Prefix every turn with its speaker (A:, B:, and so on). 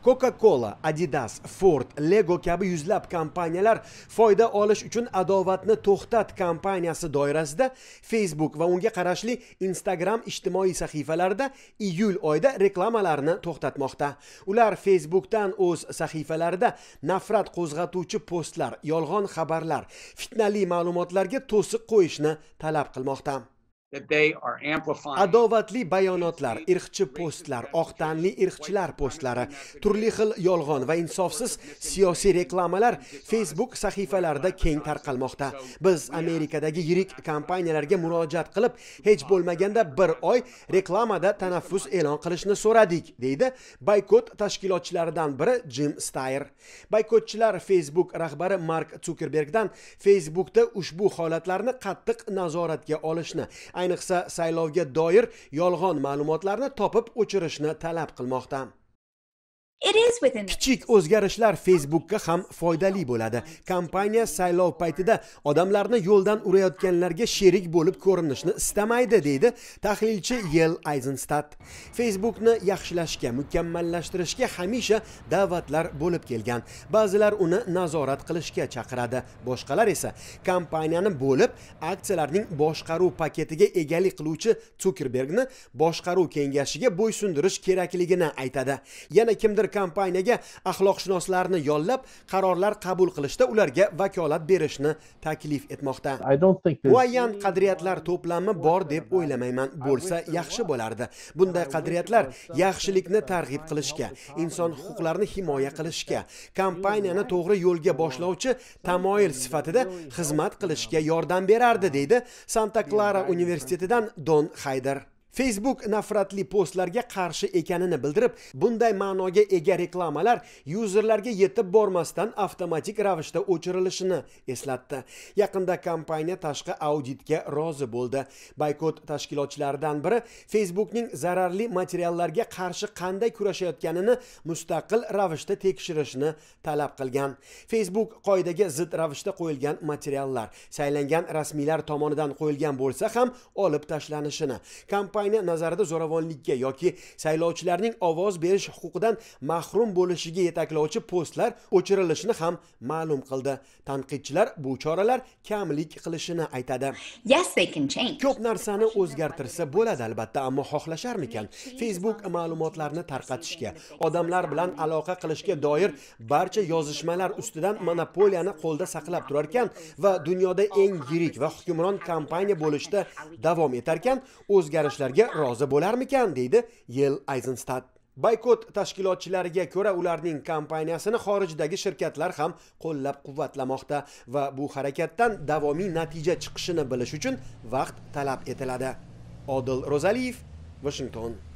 A: coca cola adidas ford lego kabi yuzlab kompaniyalar foyda olish uchun adovatni to'xtat kompaniyasi doirasida facebook va unga qarashli instagram ijtimoiy sahifalarida iyul oyida reklamalarni to'xtatmoqda ular facebookdan o'z sahifalarida nafrat qo'zg'atuvchi postlar yolg'on xabarlar fitnali ma'lumotlarga to'siq qo'yishni talab qilmoqda adovatli bayonotlar irqchi postlar oq tanli irqchilar postlari turli xil yolg'on va insofsiz siyosiy reklamalar facebook sahifalarida keng tarqalmoqda biz amerikadagi yirik kompaniyalarga murojaat qilib hech bo'lmaganda bir oy reklamada tanaffus e'lon qilishni so'radik deydi boykot tashkilotchilaridan biri jim stayer boykotchilar facebook rahbari mark sukerbergdan facebookda ushbu holatlarni qattiq nazoratga olishni ayniqsa saylovga doir yolg'on ma'lumotlarni topib o'chirishni talab qilmoqda kichik o'zgarishlar facebookka ham foydali bo'ladi kompaniya saylov paytida odamlarni yo'ldan urayotganlarga sherik bo'lib ko'rinishni istamaydi deydi tahlilchi yel ayzenstad facebookni yaxshilashga mukammallashtirishga hamisha da'vatlar bo'lib kelgan ba'zilar uni nazorat qilishga chaqiradi boshqalar esa kompaniyani bo'lib aksiyalarning boshqaruv paketiga egalik qiluvchi sukerbergni boshqaruv kengashiga bo'ysundirish kerakligini aytadi yana kimdir kompaniyaga axloqshunoslarni yollab qarorlar qabul qilishda ularga vakolat berishni taklif etmoqda muayyan qadriyatlar to'plami bor deb o'ylamayman bo'lsa yaxshi bo'lardi bunday qadriyatlar yaxshilikni targ'ib qilishga inson huquqlarini himoya qilishga kompaniyani to'g'ri yo'lga boshlovchi tamoyil sifatida xizmat qilishga yordam berardi deydi santa klara universitetidan don haydar facebook nafratli postlarga qarshi ekanini bildirib bunday ma'noga ega reklamalar yuzerlarga yetib bormasdan avtomatik ravishda o'chirilishini eslatdi yaqinda kompaniya tashqi auditga rozi bo'ldi boykot tashkilotchilaridan biri facebookning zararli materiallarga qarshi qanday kurashayotganini mustaqil ravishda tekshirishni talab qilgan facebook qoidaga zid ravishda qo'yilgan materiallar saylangan rasmiylar tomonidan qo'yilgan bo'lsa ham olib tashlanishini kompaniya kompaniya nazarida zo'ravonlikka yoki saylovchilarning ovoz berish huquqidan mahrum bo'lishiga yetaklovchi postlar o'chirilishini ham ma'lum qildi tanqidchilar bu choralar kamlik qilishini aytadi yes, they can change. ko'p narsani o'zgartirsa bo'ladi albatta ammo xohlasharmikan facebook ma'lumotlarni tarqatishga odamlar bilan aloqa qilishga doir barcha yozishmalar ustidan monopoliyani qo'lda saqlab turar ekan va dunyoda eng yirik va hukmron kompaniya bo'lishda davom etarkan o'zgarishlar ularga rozi bo'larmikan deydi yel ayzenstad boykot tashkilotchilariga ko'ra ularning kompaniyasini xorijdagi shirkatlar ham qo'llab quvvatlamoqda va bu harakatdan davomiy natija chiqishini bilish uchun vaqt talab etiladi odil ro'zaliyev washington